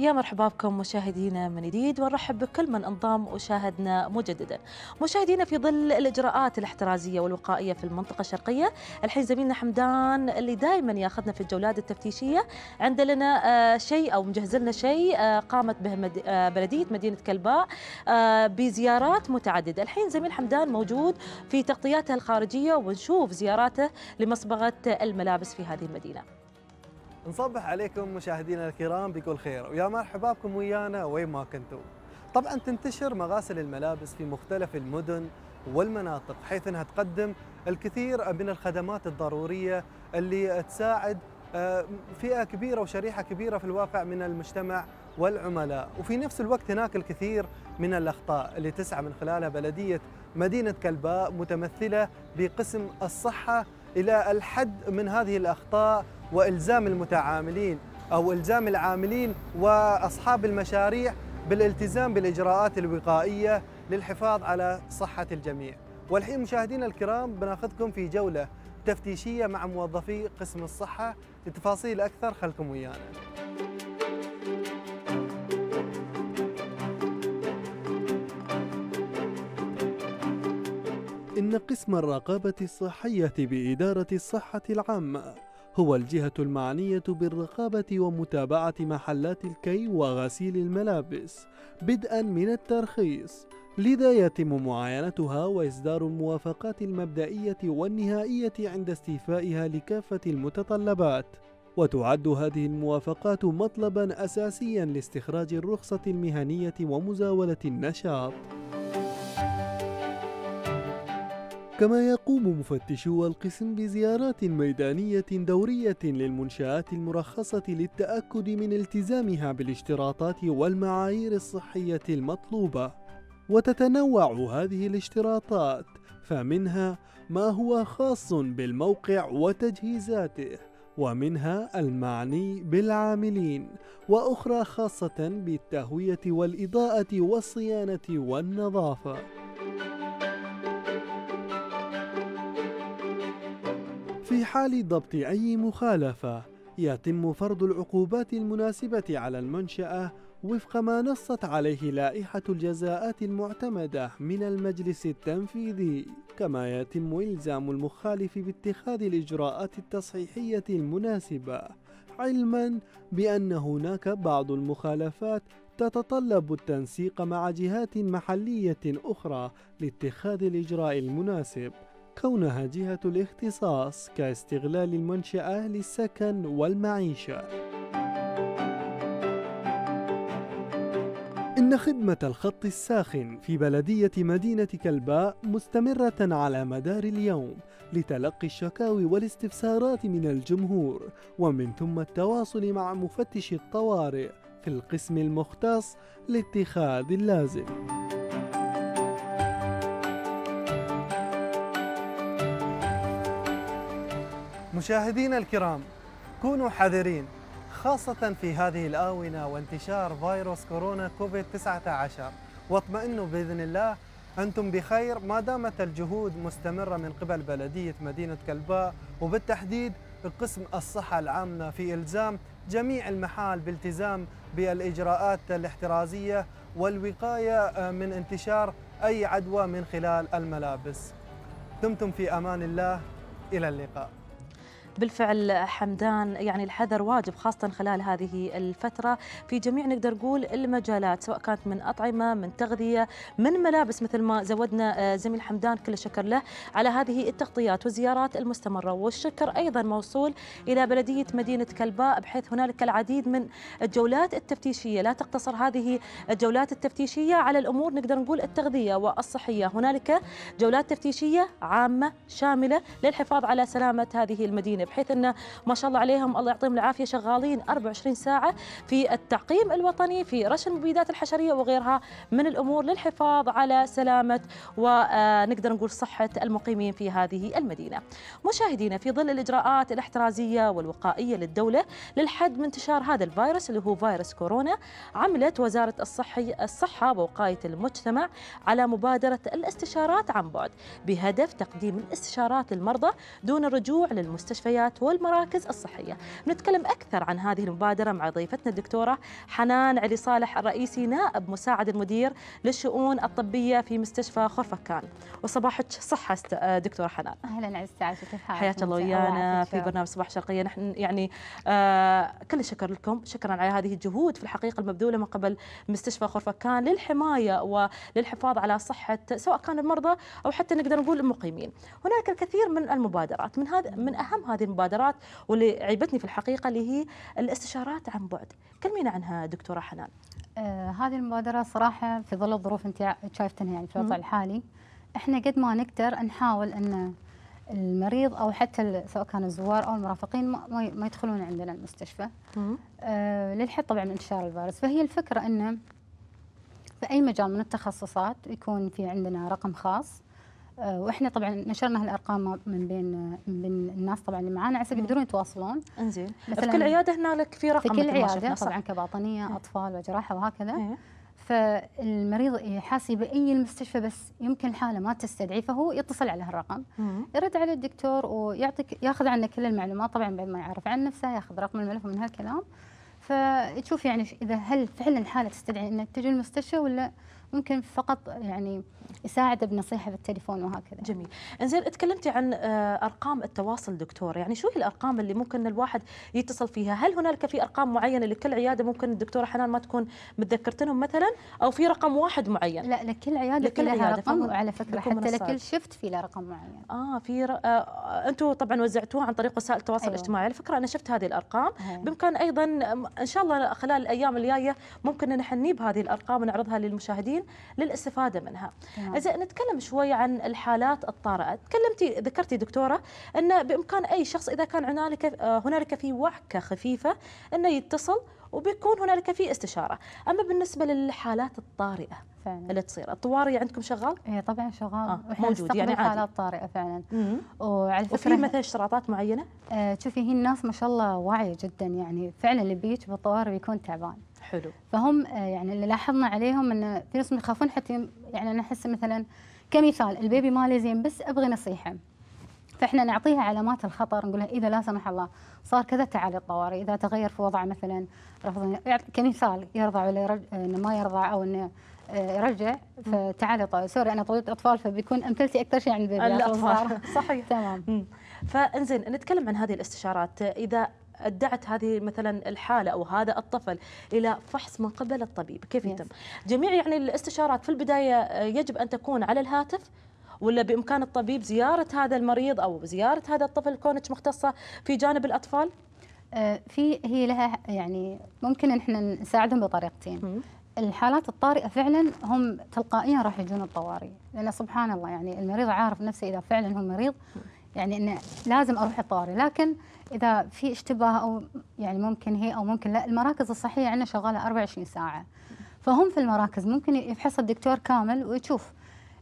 يا مرحبا بكم مشاهدينا من جديد ونرحب بكل من انضم وشاهدنا مجددا. مشاهدينا في ظل الاجراءات الاحترازيه والوقائيه في المنطقه الشرقيه، الحين زميلنا حمدان اللي دائما ياخذنا في الجولات التفتيشيه، عندنا لنا آه، شيء او مجهز لنا شيء آه، قامت به آه، بلديه مدينه كلباء بزيارات متعدده، الحين زميل حمدان موجود في تغطياته الخارجيه ونشوف زياراته لمصبغه الملابس في هذه المدينه. نصبح عليكم مشاهدينا الكرام بكل خير ويا مرحبا بكم ويانا وين ما كنتوا طبعا تنتشر مغاسل الملابس في مختلف المدن والمناطق حيث انها تقدم الكثير من الخدمات الضروريه اللي تساعد آه، فئه كبيره وشريحه كبيره في الواقع من المجتمع والعملاء وفي نفس الوقت هناك الكثير من الاخطاء اللي تسعى من خلالها بلديه مدينه كلباء متمثله بقسم الصحه الى الحد من هذه الاخطاء والزام المتعاملين او الزام العاملين واصحاب المشاريع بالالتزام بالاجراءات الوقائيه للحفاظ على صحه الجميع. والحين مشاهدينا الكرام بناخذكم في جوله تفتيشيه مع موظفي قسم الصحه لتفاصيل اكثر خلكم ويانا. إن قسم الرقابة الصحية بإدارة الصحة العامة هو الجهة المعنية بالرقابة ومتابعة محلات الكي وغسيل الملابس بدءا من الترخيص لذا يتم معاينتها وإصدار الموافقات المبدئية والنهائية عند استيفائها لكافة المتطلبات وتعد هذه الموافقات مطلبا أساسيا لاستخراج الرخصة المهنية ومزاولة النشاط كما يقوم مفتشو القسم بزيارات ميدانية دورية للمنشآت المرخصة للتأكد من التزامها بالاشتراطات والمعايير الصحية المطلوبة وتتنوع هذه الاشتراطات فمنها ما هو خاص بالموقع وتجهيزاته ومنها المعني بالعاملين واخرى خاصه بالتهويه والاضاءه والصيانه والنظافه في حال ضبط أي مخالفة يتم فرض العقوبات المناسبة على المنشأة وفق ما نصت عليه لائحة الجزاءات المعتمدة من المجلس التنفيذي كما يتم إلزام المخالف باتخاذ الإجراءات التصحيحية المناسبة علما بأن هناك بعض المخالفات تتطلب التنسيق مع جهات محلية أخرى لاتخاذ الإجراء المناسب كونها جهة الاختصاص كاستغلال المنشأة للسكن والمعيشة إن خدمة الخط الساخن في بلدية مدينة كلباء مستمرة على مدار اليوم لتلقي الشكاوي والاستفسارات من الجمهور ومن ثم التواصل مع مفتش الطوارئ في القسم المختص لاتخاذ اللازم مشاهدينا الكرام كونوا حذرين خاصة في هذه الآونة وانتشار فيروس كورونا كوفيد 19 واطمئنوا بإذن الله أنتم بخير ما دامت الجهود مستمرة من قبل بلدية مدينة كلباء وبالتحديد قسم الصحة العامة في إلزام جميع المحال بالتزام بالإجراءات الاحترازية والوقاية آه، من انتشار أي عدوى من خلال الملابس دمتم في أمان الله إلى اللقاء بالفعل حمدان يعني الحذر واجب خاصة خلال هذه الفترة في جميع نقدر نقول المجالات سواء كانت من أطعمة من تغذية من ملابس مثل ما زودنا آه، زميل حمدان كل الشكر له على هذه التغطيات والزيارات المستمرة والشكر أيضا موصول إلى بلدية مدينة كلباء بحيث هنالك العديد من الجولات التفتيشية لا تقتصر هذه الجولات التفتيشية على الأمور نقدر نقول التغذية والصحية هنالك جولات تفتيشية عامة شاملة للحفاظ على سلامة هذه المدينة بحيث أنه ما شاء الله عليهم الله يعطيهم العافية شغالين 24 ساعة في التعقيم الوطني في رش المبيدات الحشرية وغيرها من الأمور للحفاظ على سلامة ونقدر آه، نقول صحة المقيمين في هذه المدينة مشاهدينا في ظل الإجراءات الاحترازية والوقائية للدولة للحد من انتشار هذا الفيروس اللي هو فيروس كورونا عملت وزارة الصحي الصحة ووقاية المجتمع على مبادرة الاستشارات عن بعد بهدف تقديم الاستشارات للمرضى دون الرجوع للمستشفى المستشفيات والمراكز الصحية نتكلم أكثر عن هذه المبادرة مع ضيفتنا الدكتورة حنان علي صالح الرئيسي نائب مساعد المدير للشؤون الطبية في مستشفى خرفكان وصباحك صحة دكتورة حنان أهلا على الساعة كيف حالك حياك الله ويانا في برنامج صباح شرقية نحن يعني آه كل شكر لكم شكرا على هذه الجهود في الحقيقة المبذولة من قبل مستشفى خرفكان للحماية وللحفاظ على صحة سواء كان المرضى أو حتى نقدر نقول المقيمين هناك الكثير من المبادرات من هذا من أهم هذه هذه المبادرات واللي عيبتني في الحقيقه اللي هي الاستشارات عن بعد كلمينا عنها دكتوره حنان آه هذه المبادره صراحه في ظل الظروف انت شايفتها يعني في الوضع الحالي احنا قد ما نقدر نحاول ان المريض او حتى سواء كان الزوار او المرافقين ما, ما يدخلون عندنا المستشفى آه للحد طبعا من انتشار الفيروس فهي الفكره انه في اي مجال من التخصصات يكون في عندنا رقم خاص آه، واحنا طبعا نشرنا هالارقام من بين من بين الناس طبعا اللي معانا عسى يقدرون يتواصلون انزين في كل عياده هنالك في رقم في كل عياده طبعا كباطنيه اه. اطفال وجراحه وهكذا اه. فالمريض يحاسي باي المستشفى بس يمكن الحاله ما تستدعي فهو يتصل على هالرقم يرد على الدكتور ويعطيك ياخذ عنه كل المعلومات طبعا بعد ما يعرف عن نفسه ياخذ رقم الملف من هالكلام فتشوف يعني اذا هل فعلا الحاله تستدعي انك تجي المستشفى ولا ممكن فقط يعني يساعده بنصيحه في التليفون وهكذا جميل انزين تكلمتي عن آه، ارقام التواصل دكتور يعني شو هي الارقام اللي ممكن الواحد يتصل فيها هل هنالك في ارقام معينه لكل عياده ممكن الدكتوره حنان ما تكون متذكرتنهم مثلا او في رقم واحد معين لا لكل عياده لكل لها رقم وعلى فكره حتى لكل شفت في له رقم معين اه في ر... آه انتم طبعا وزعتوها عن طريق وسائل التواصل أيوه. الاجتماعي على فكره انا شفت هذه الارقام هي. أيوه. بامكان ايضا ان شاء الله خلال الايام الجايه ممكن نحن نجيب هذه الارقام ونعرضها للمشاهدين الموظفين للاستفاده منها. نعم. اذا نتكلم شوي عن الحالات الطارئه، تكلمتي ذكرتي دكتوره ان بامكان اي شخص اذا كان هنالك آه، هنالك في وعكه خفيفه انه يتصل وبيكون هنالك في استشاره، اما بالنسبه للحالات الطارئه فعلا اللي تصير، الطوارئ عندكم شغال؟ اي طبعا شغال آه موجود يعني عادي حالات طارئه فعلا وعلى فكره وفي مثلا اشتراطات معينه؟ آه شوفي هي الناس ما شاء الله واعيه جدا يعني فعلا اللي بيجي بالطوارئ بيكون تعبان حلو فهم آه، يعني اللي لاحظنا عليهم انه في ناس يخافون حتى يعني انا احس مثلا كمثال البيبي مالي زين بس ابغي نصيحه فاحنا نعطيها علامات الخطر نقول اذا لا سمح الله صار كذا تعالي الطوارئ اذا تغير في وضعه مثلا رفض يعني كمثال يرضع ولا يرجع آه، انه ما يرضع او انه آه، يرجع فتعالي طوارئ سوري انا طبيبه اطفال فبيكون امثلتي اكثر شيء عن البيبي الاطفال صحيح تمام فانزين نتكلم عن هذه الاستشارات اذا ادعت هذه مثلا الحاله او هذا الطفل الى فحص من قبل الطبيب كيف يتم جميع يعني الاستشارات في البدايه آه، يجب ان تكون على الهاتف ولا بامكان الطبيب زياره هذا المريض او زياره هذا الطفل كونك مختصه في جانب الاطفال آه، في هي لها يعني ممكن احنا نساعدهم بطريقتين الحالات الطارئه فعلا هم تلقائيا راح يجون الطوارئ لان سبحان الله يعني المريض عارف نفسه اذا فعلا هو مريض يعني انه لازم اروح الطوارئ لكن اذا في اشتباه او يعني ممكن هي او ممكن لا المراكز الصحيه عندنا شغاله 24 ساعه فهم في المراكز ممكن يفحص الدكتور كامل ويشوف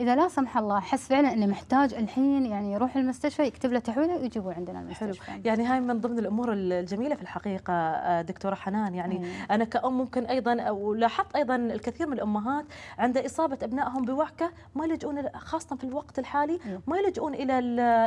اذا لا سمح الله حس فعلا انه محتاج الحين يعني يروح المستشفى يكتب له تحويله ويجيبوه عندنا المستشفى حلو يعني هاي من ضمن الامور الجميله في الحقيقه آه، دكتوره حنان يعني مم. انا كأم ممكن ايضا ولاحظت ايضا الكثير من الامهات عند اصابه ابنائهم بوعكه ما يلجؤون خاصه في الوقت الحالي أمم. ما يلجؤون الى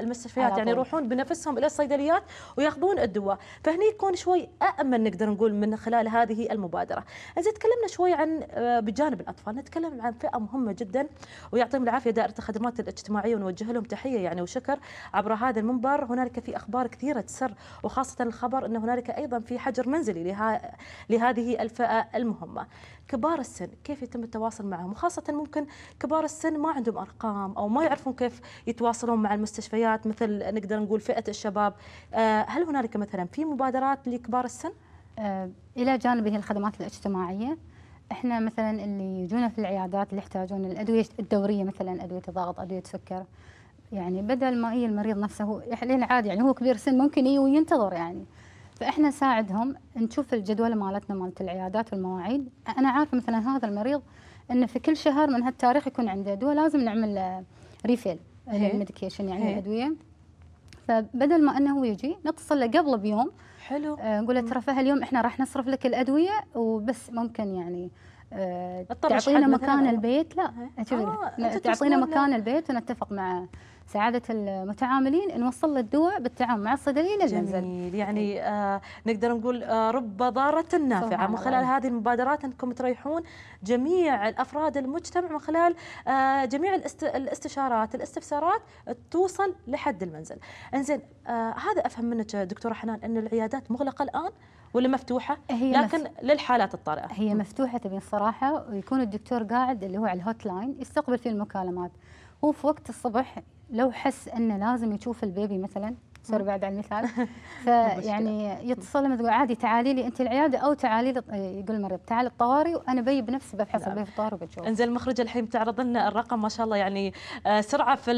المستشفيات يعني يروحون بنفسهم الى الصيدليات وياخذون الدواء فهني يكون شوي أأمن نقدر نقول من خلال هذه المبادرة إذا تكلمنا شوي عن آه، بجانب الأطفال نتكلم عن فئة مهمة جدا ويعطي يعطيهم العافيه دائره الخدمات الاجتماعيه ونوجه لهم تحيه يعني وشكر عبر هذا المنبر هنالك في اخبار كثيره تسر وخاصه الخبر ان هنالك ايضا في حجر منزلي لها لهذه الفئه المهمه كبار السن كيف يتم التواصل معهم وخاصه ممكن كبار السن ما عندهم ارقام او ما يعرفون كيف يتواصلون مع المستشفيات مثل نقدر نقول فئه الشباب آه، هل هنالك مثلا في مبادرات لكبار السن آه، الى جانب الخدمات الاجتماعيه احنا مثلا اللي يجونا في العيادات اللي يحتاجون الادويه الدوريه مثلا ادويه الضغط ادويه سكر يعني بدل ما يجي المريض نفسه هو عادي يعني هو كبير سن ممكن يجي وينتظر يعني فاحنا نساعدهم نشوف الجدول مالتنا مالت العيادات والمواعيد انا عارفه مثلا هذا المريض انه في كل شهر من هالتاريخ يكون عنده دواء لازم نعمل ريفيل الميديكيشن يعني, يعني الادويه إيه. فبدل ما انه هو يجي نتصل له قبل بيوم حلو آه، نقول له ترى اليوم احنا راح نصرف لك الادويه وبس ممكن يعني آه، تعطينا مكان البيت لا آه تعطينا مكان البيت ونتفق مع سعادة المتعاملين نوصل له الدواء بالتعاون مع الصيدلية للمنزل. جميل يعني إيه. آه نقدر نقول آه رب ضارة نافعة من خلال الله. هذه المبادرات أنكم تريحون جميع الأفراد المجتمع من خلال آه جميع الاست... الاستشارات الاستفسارات توصل لحد المنزل. انزين آه هذا أفهم منك دكتورة حنان أن العيادات مغلقة الآن؟ ولا مفتوحه هي لكن مف... للحالات الطارئه هي مفتوحه تبين الصراحه ويكون الدكتور قاعد اللي هو على الهوت لاين يستقبل فيه المكالمات هو في وقت الصبح لو حس انه لازم يشوف البيبي مثلا دكتور بعد عن المثال فيعني يتصل لما تقول عادي تعالي لي انت العياده او تعالي يقول آه، المريض تعال الطواري وانا بي بنفسي بفحص بي في الطواري وبتشوف انزين المخرجه الحين بتعرض لنا الرقم ما شاء الله يعني آه، سرعه في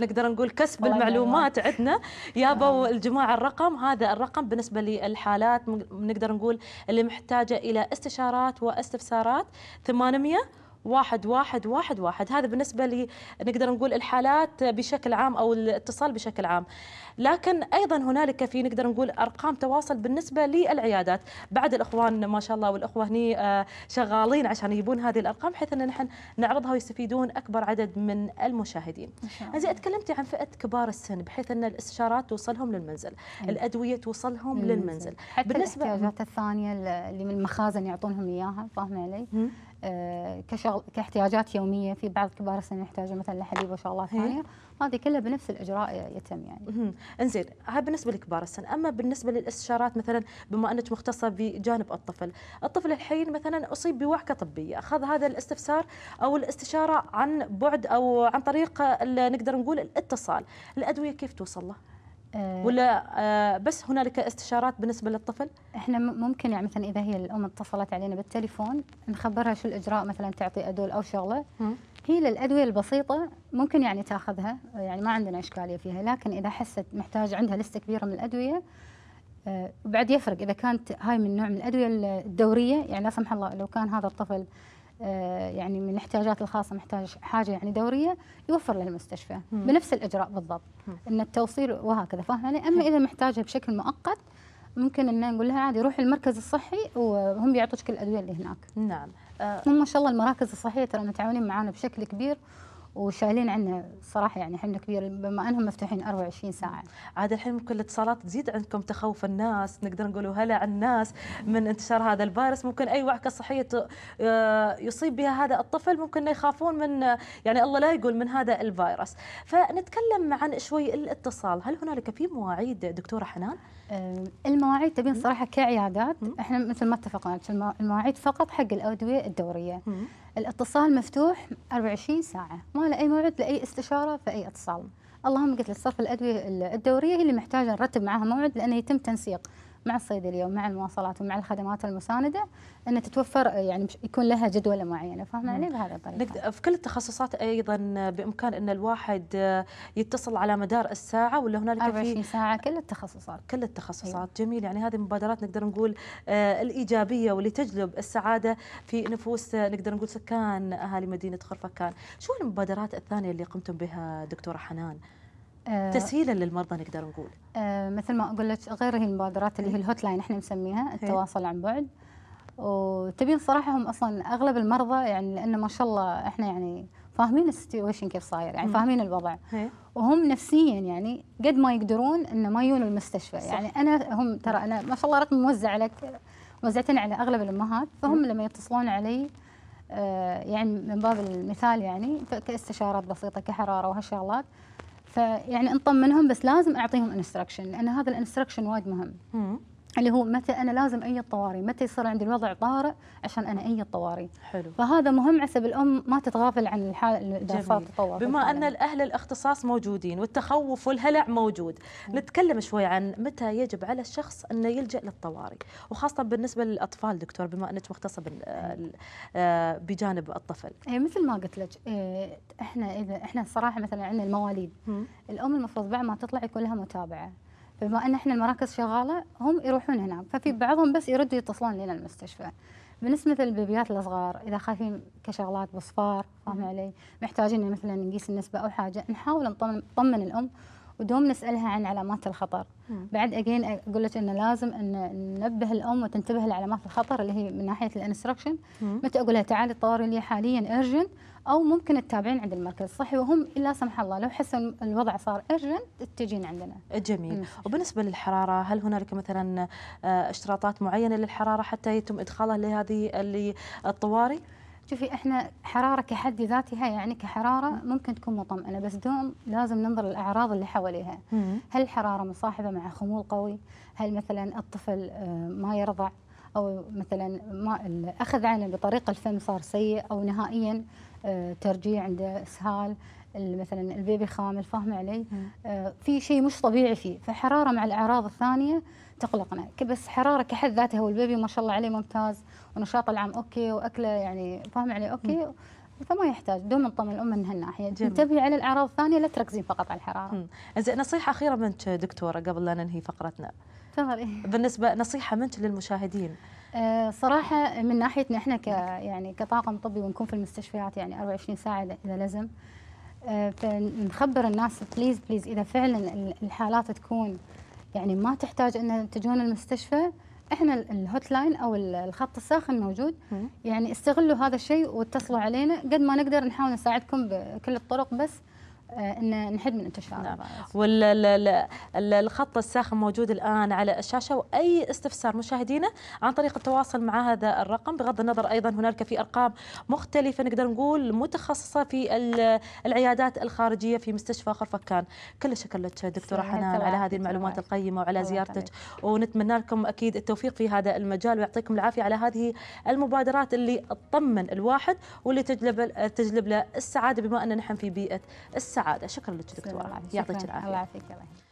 نقدر نقول كسب المعلومات عندنا يابا آه. الجماعه الرقم هذا الرقم بالنسبه للحالات نقدر نقول اللي محتاجه الى استشارات واستفسارات 800 واحد واحد واحد واحد هذا بالنسبة لي نقدر نقول الحالات بشكل عام أو الاتصال بشكل عام لكن أيضا هنالك في نقدر نقول أرقام تواصل بالنسبة للعيادات بعد الإخوان ما شاء الله والإخوة هني آه، شغالين عشان يجيبون هذه الأرقام بحيث أن نحن نعرضها ويستفيدون أكبر عدد من المشاهدين زين تكلمتي عن فئة كبار السن بحيث أن الاستشارات توصلهم للمنزل أيوة. الأدوية توصلهم للمنزل حتى بالنسبة الاحتياجات الثانية اللي من المخازن يعطونهم إياها فاهمة علي؟ آه، كشغل كاحتياجات يوميه في بعض كبار السن يحتاجوا مثلا لحليب وشغلات إيه. ثانيه هذه كلها بنفس الاجراء يتم يعني. انزين هاي بالنسبه لكبار السن، اما بالنسبه للاستشارات مثلا بما انك مختصه بجانب الطفل، الطفل الحين مثلا اصيب بوعكه طبيه، اخذ هذا الاستفسار او الاستشاره عن بعد او عن طريق نقدر نقول الاتصال، الادويه كيف توصل له؟ آه، ولا آه، بس هنالك استشارات بالنسبه للطفل؟ احنا ممكن يعني مثلا اذا هي الام اتصلت علينا بالتليفون نخبرها شو الاجراء مثلا تعطي ادول او شغله هي للادويه البسيطه ممكن يعني تاخذها يعني ما عندنا اشكاليه فيها لكن اذا حست محتاج عندها لسته كبيره من الادويه وبعد آه، يفرق اذا كانت هاي من نوع من الادويه الدوريه يعني لا سمح الله لو كان هذا الطفل آه، يعني من الاحتياجات الخاصه محتاج حاجه يعني دوريه يوفر للمستشفى مم. بنفس الاجراء بالضبط مم. ان التوصيل وهكذا فاهمه اما اذا محتاجها بشكل مؤقت ممكن ان نقول لها عادي روح المركز الصحي وهم بيعطوك كل الادويه اللي هناك نعم آه، هم ما شاء الله المراكز الصحيه ترى متعاونين معانا بشكل كبير وشايلين عنا صراحه يعني حمل كبير بما انهم مفتوحين 24 ساعه. عاد الحين ممكن الاتصالات تزيد عندكم تخوف الناس نقدر نقول هلا الناس من انتشار هذا الفيروس ممكن اي وعكه صحيه آه، يصيب بها هذا الطفل ممكن يخافون من آه، يعني الله لا يقول من هذا الفيروس. فنتكلم عن شوي الاتصال، هل هنالك في مواعيد دكتوره حنان؟ آه، المواعيد تبين صراحه كعيادات احنا مثل ما اتفقنا المواعيد فقط حق الادويه الدوريه الاتصال مفتوح 24 ساعه ما له اي موعد لاي استشاره في اي اتصال اللهم قلت لك الادويه الدوريه هي اللي محتاجه نرتب معها موعد لانه يتم تنسيق مع الصيدليه ومع المواصلات ومع الخدمات المسانده ان تتوفر يعني يكون لها جدوله معينه فاهمه علي بهذه الطريقه في كل التخصصات ايضا بامكان ان الواحد يتصل على مدار الساعه ولا هنالك 24 ساعه كل التخصصات كل التخصصات إيه. جميل يعني هذه مبادرات نقدر نقول آه، الايجابيه واللي تجلب السعاده في نفوس آه، نقدر نقول سكان اهالي مدينه خرفكان شو المبادرات الثانيه اللي قمتم بها دكتوره حنان آه، تسهيلا للمرضى نقدر نقول آه، مثل ما اقول لك غير هي المبادرات اللي هي إيه. الهوت لاين احنا نسميها إيه. التواصل عن بعد وتبين صراحه هم اصلا اغلب المرضى يعني لانه ما شاء الله احنا يعني فاهمين السيتويشن كيف صاير يعني إيه. فاهمين الوضع وهم نفسيا يعني قد ما يقدرون انه ما يجون المستشفى يعني انا هم ترى انا ما شاء الله رقم موزع لك وزعتنا على اغلب الامهات فهم لما يتصلون علي آه، يعني من باب المثال يعني كاستشارات بسيطه كحراره وهالشغلات فيعني نطمنهم بس لازم اعطيهم انستراكشن لان هذا الانستراكشن وايد مهم. اللي هو متى انا لازم اي الطوارئ متى يصير عندي الوضع طارئ عشان انا اي الطوارئ حلو فهذا مهم عسب الام ما تتغافل عن الحاله دراسات الطوارئ بما ان الاهل الاختصاص موجودين والتخوف والهلع موجود م. نتكلم شوي عن متى يجب على الشخص انه يلجا للطوارئ وخاصه بالنسبه للاطفال دكتور بما انك مختصه آه، بجانب الطفل هي إيه، مثل ما قلت لك إيه، احنا اذا احنا الصراحه مثلا عندنا المواليد م. الام المفروض بعد ما تطلع يكون لها متابعه بما ان احنا المراكز شغاله هم يروحون هنا ففي بعضهم بس يردوا يتصلون لنا المستشفى بالنسبه للبيبيات الصغار اذا خايفين كشغلات بصفار فاهم علي محتاجين مثلا نقيس النسبه او حاجه نحاول نطمن الام ودوم نسالها عن علامات الخطر مم. بعد اجين اقول لك انه لازم ان ننبه الام وتنتبه لعلامات الخطر اللي هي من ناحيه الانستركشن متى اقول لها تعالي الطوارئ لي حاليا ارجنت او ممكن تتابعين عند المركز الصحي وهم لا سمح الله لو حسوا الوضع صار ارجنت تجين عندنا. جميل، مم. وبالنسبه للحراره هل هنالك مثلا آه، اشتراطات معينه للحراره حتى يتم ادخالها لهذه الطوارئ؟ شوفي احنا حراره كحد ذاتها يعني كحراره ممكن تكون مطمئنه بس دوم لازم ننظر للاعراض اللي حواليها هل الحراره مصاحبه مع خمول قوي هل مثلا الطفل آه، ما يرضع او مثلا ما اخذ عينه بطريقه الفم صار سيء او نهائيا آه، ترجيع عنده اسهال مثلا البيبي خامل فاهمة علي آه، في شيء مش طبيعي فيه فحراره مع الاعراض الثانيه تقلقنا بس حراره كحد ذاتها هو البيبي ما شاء الله عليه ممتاز ونشاطه العام اوكي واكله يعني فاهم علي اوكي م. فما يحتاج دوم نطمن الام من هالناحيه انتبهي على الاعراض الثانيه لا تركزين فقط على الحراره زين نصيحه اخيره منك دكتوره قبل لا ننهي فقرتنا تفضلي بالنسبه نصيحه منك للمشاهدين أه صراحه من ناحيتنا احنا ك يعني كطاقم طبي ونكون في المستشفيات يعني 24 ساعه اذا لازم آه، فنخبر الناس بليز بليز اذا فعلا الحالات تكون يعني ما تحتاج ان تجون المستشفى احنا الهوت لاين او الخط الساخن موجود يعني استغلوا هذا الشيء واتصلوا علينا قد ما نقدر نحاول نساعدكم بكل الطرق بس آه، ان نحد من انتشار نعم. والخط الساخن موجود الان على الشاشه واي استفسار مشاهدينا عن طريق التواصل مع هذا الرقم بغض النظر ايضا هنالك في ارقام مختلفه نقدر نقول متخصصه في العيادات الخارجيه في مستشفى خرفكان كل شكر لك دكتوره حنان على هذه المعلومات القيمه وعلى زيارتك ونتمنى لكم اكيد التوفيق في هذا المجال ويعطيكم العافيه على هذه المبادرات اللي تطمن الواحد واللي تجلب تجلب له السعاده بما ان نحن في بيئه السعاده والسعاده شكرا لك دكتوره يعطيك العافيه الله يعافيك الله